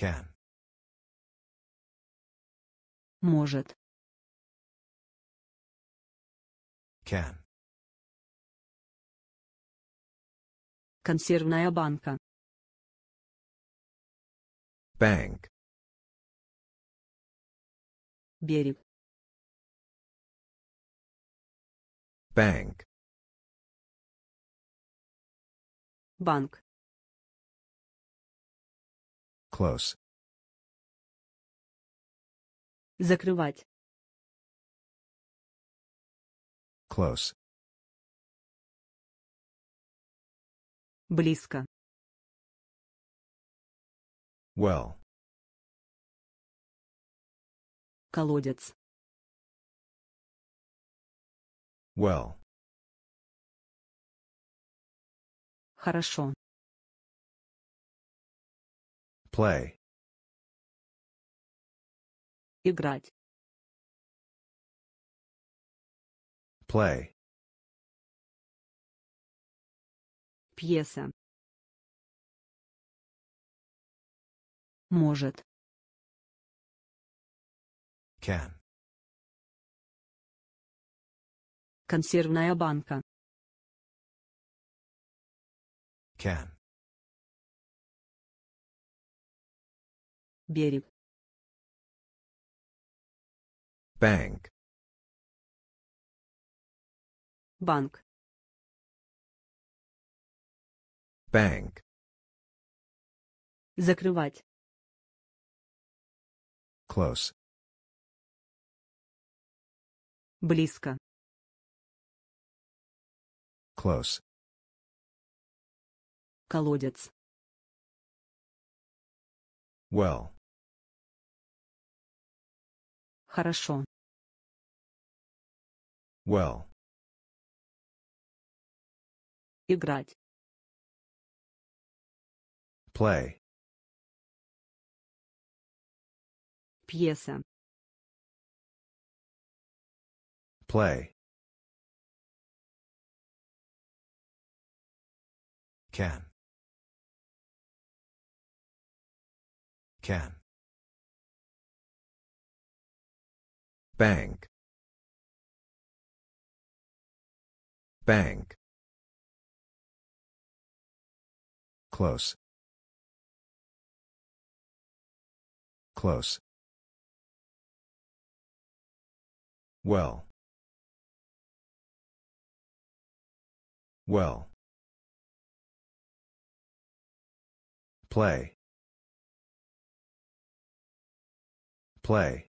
Can. Может. Can. Консервная банка. Bank. Берег. Bank. Банк. Close. Закрывать. Close. Близко. Well. Колодец. Well. Хорошо. Play. Играть. Play. Пьеса. Может. Can. Консервная банка. Can. берег банк, банк bank закрывать close близко close колодец well Хорошо. Well. Играть. Play. Пьеса. Play. Can. Can. Bank. Bank. Close. Close. Well. Well. Play. Play.